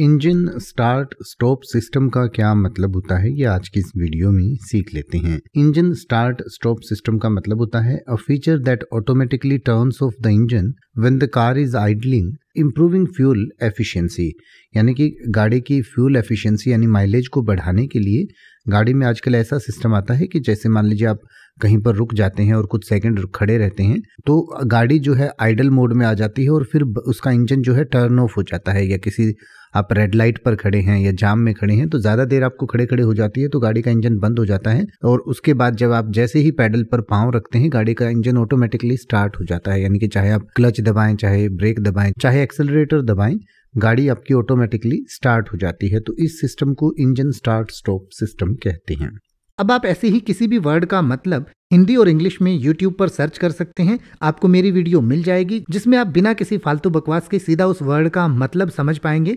engine start stop system का क्या मतलब होता है ये आज की इस वीडियो में सीख लेते हैं इंजन स्टार्ट स्टॉप सिस्टम का मतलब होता है a feature that automatically turns off the engine when the car is idling improving fuel efficiency यानी कि गाड़ी की फ्यूल एफिशिएंसी यानी माइलेज को बढ़ाने के लिए गाड़ी में आजकल ऐसा सिस्टम आता है कि जैसे मान लीजिए आप कहीं पर रुक जाते हैं और कुछ सेकंड खड़े रहते हैं तो गाड़ी जो है आइडल मोड में आ जाती है और फिर उसका इंजन जो है टर्न ऑफ हो जाता है या किसी आप रेड लाइट पर खड़े हैं या जाम में खड़े हैं तो ज़्यादा देर आपको खड़े खड़े हो जाती है तो गाड़ी का इंजन बंद हो जाता है और उसके बाद जब आप जैसे ही पैडल पर पाँव रखते हैं गाड़ी का इंजन ऑटोमेटिकली स्टार्ट हो जाता है यानी कि चाहे आप क्लच दबाएं चाहे ब्रेक दबाएं चाहे एक्सेलरेटर दबाएं गाड़ी आपकी ऑटोमेटिकली स्टार्ट हो जाती है तो इस सिस्टम को इंजन स्टार्ट स्टॉप सिस्टम कहते हैं अब आप ऐसे ही किसी भी वर्ड का मतलब हिंदी और इंग्लिश में यूट्यूब पर सर्च कर सकते हैं आपको मेरी वीडियो मिल जाएगी जिसमें आप बिना किसी फालतू बकवास के सीधा उस वर्ड का मतलब समझ पाएंगे